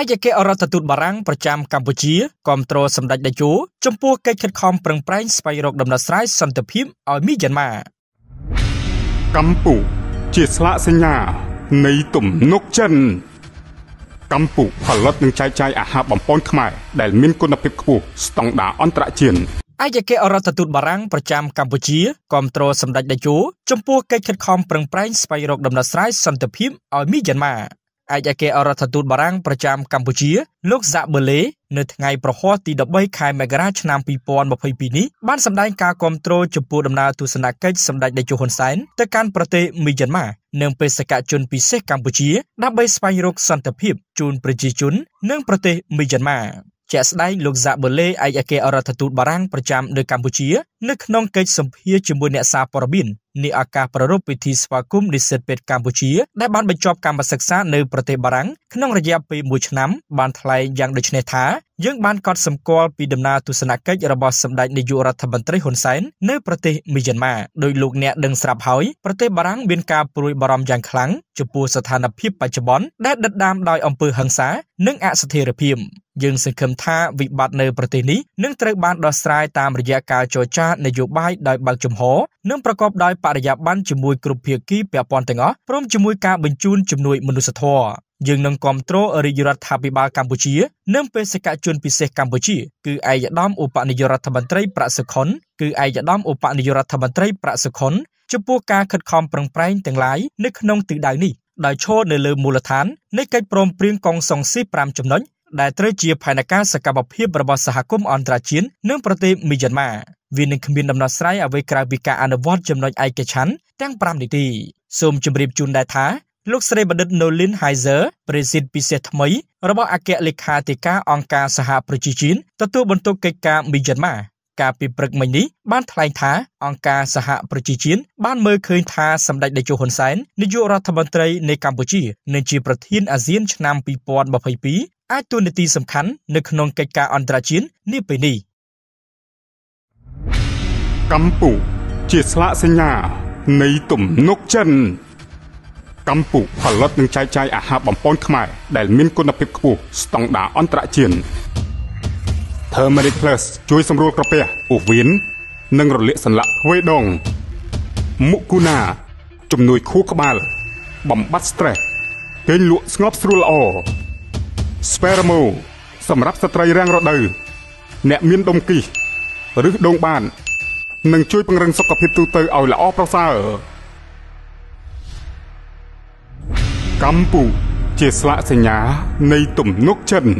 ឯកអគ្គរដ្ឋទូតបារាំងប្រចាំកម្ពុជាគាំទ្រសម្ដេចតេជោចំពោះកិច្ចខិតខំប្រឹងប្រែងស្វែងរកដំណោះស្រាយសន្តិភាពឲ្យមីយ៉ាន់ម៉ាកម្ពុជាជាស្លាកសញ្ញា នៃទំនុកចិនកម្ពុជាផលិតនិងចែកចាយអាហារបំពន់ខ្មែរដែលមានគុណភាពខ្ពស់ស្តង់ដារអន្តរជាតិឯកអគ្គរដ្ឋទូតបារាំងប្រចាំកម្ពុជាគាំទ្រសម្ដេចតេជោចំពោះកិច្ចខិតខំប្រឹងប្រែងស្វែងរកដំណោះស្រាយសន្តិភាពឲ្យមីយ៉ាន់ម៉ាឯកអគ្គរដ្ឋទូតបារាំងប្រចាំកម្ពុជាលោកសាក់បឺលេនៅថ្ងៃប្រហ័សទី13ខែមករាឆ្នាំ2022នេះបានសម្ដែងការគាំទ្រចំពោះដំណើរទស្សនកិច្ចសម្ដេចតេជោហ៊ុនសែនទៅកាន់ប្រទេសមីយ៉ាន់ម៉ានិងបេសកជនពិសេសកម្ពុជា ដើម្បីស្វែងរកសន្តិភាពជូនប្រជាជននិងប្រទេសមីយ៉ាន់ម៉ាជាក់ស្ដែងលោកសាបូលេឯកអគ្គរដ្ឋទូតបារាំងប្រចាំនៅកម្ពុជា នៅក្នុងកិច្ចសម្ភារជាមួយអ្នកសារព័ត៌មាននៃឱកាសប្រារព្ធពិធីស្វាគមន៍និស្សិតពេទ្យកម្ពុជា ដែលបានបញ្ចប់កម្មសិក្សានៅប្រទេសបារាំងក្នុងរយៈពេល1ឆ្នាំបានថ្លែងយ៉ាងដូចនេះថាយើងបានកត់សម្គាល់ពីដំណើរទស្សនកិច្ចរបស់សម្ដេចនាយករដ្ឋមន្ត្រីហ៊ុនសែននៅប្រទេសមីយ៉ាន់ម៉ាដោយលោកអ្នកដឹងស្រាប់ហើយប្រទេសបារាំងមានការព្រួយបារម្ភយ៉ាងខ្លាំងចំពោះស្ថានភាព បច្ចុប្បន្នដែលដិតដាមដោយអំពើហិង្សា និងអស្ថិរភាពយើងសង្ឃឹមថាវិបត្តិនៅប្រទេសនេះនឹងត្រូវបានដោះស្រាយតាមរយៈការចរចានយោបាយដោយបើកចំហនិងប្រកបដោយបរិយាបន្នជាមួយគ្រប់ភាគីពាក់ព័ន្ធទាំងអស់ព្រមជាមួយការបញ្ជូនជំនួយមនុស្សធម៌យើងនឹងគ្រប់គ្រងរាជរដ្ឋាភិបាលកម្ពុជា និងបេសកជនពិសេសកម្ពុជាគឺឯកឧត្តមឧបនាយករដ្ឋមន្ត្រីប្រាក់សុខុនគឺឯកឧត្តមឧបនាយករដ្ឋមន្ត្រីប្រាក់សុខុនចំពោះការខិតខំប្រឹងប្រែងទាំងឡាយនៅក្នុងទិដៅនេះដោយឈរនៅលើមូលដ្ឋាននៃកិច្ចព្រមព្រៀងកងសង្ស៊ី5ចំណុចដែលត្រូវជាផែនការសកម្មភាពរបស់សហគមន៍អន្តរជាតិនិងប្រទេសមីយ៉ាន់ម៉ាវានឹងគ្មានដំណោះស្រាយអ្វីក្រៅពីការអនុវត្តចំណុចឯកច្ឆ័ន្ទទាំង5នីតិសូមជម្រាបជូនដែរថាលោកស្រីបណ្ឌិត Nolin Heiser ប្រេសិតពិសេសថ្មីរបស់អគ្គលេខាធិការអង្គការសហប្រជាជាតិទទួលបន្ទុកកិច្ចការមីយ៉ាន់ម៉ាកាលពីព្រឹកមិញនេះបានថ្លែងថាអង្គការសហប្រជាជាតិបានមើលឃើញថាសម្ដេចតេជោហ៊ុនសែននាយករដ្ឋមន្ត្រីនៃកម្ពុជានិងជាប្រធានអាស៊ានឆ្នាំ2022អាចទួនាទីសំខាន់នៅក្នុងកិច្ចការអន្តរជាតិនាពេលនេះកម្ពុជាជាស្លាកសញ្ញា នៃទំនុកចិនកម្ពុជាផលិតនិងចែកចាយអាហារបំពន់ខ្មែរដែលមានគុណភាពខ្ពស់ស្តង់ដារអន្តរជាតិ Turmeric Plus ជួយសម្រួលក្រពះពោះវៀននិងរលាកសន្លាក់ទ្វេដងមុគូណា ជំនួយ ខួរក្បាល បំបត្តិ stress គេងលក់ស្ងប់ស្រួលល្អ Spermo សម្រាប់ស្ត្រីរាំងរដូវអ្នកមានដុំគីសឬដងបាននឹងជួយពង្រឹងសុខភាពទូទៅឲ្យល្អប្រសើរកម្ពុជាជាស្លាកសញ្ញា នៃទំនុកចិត្ត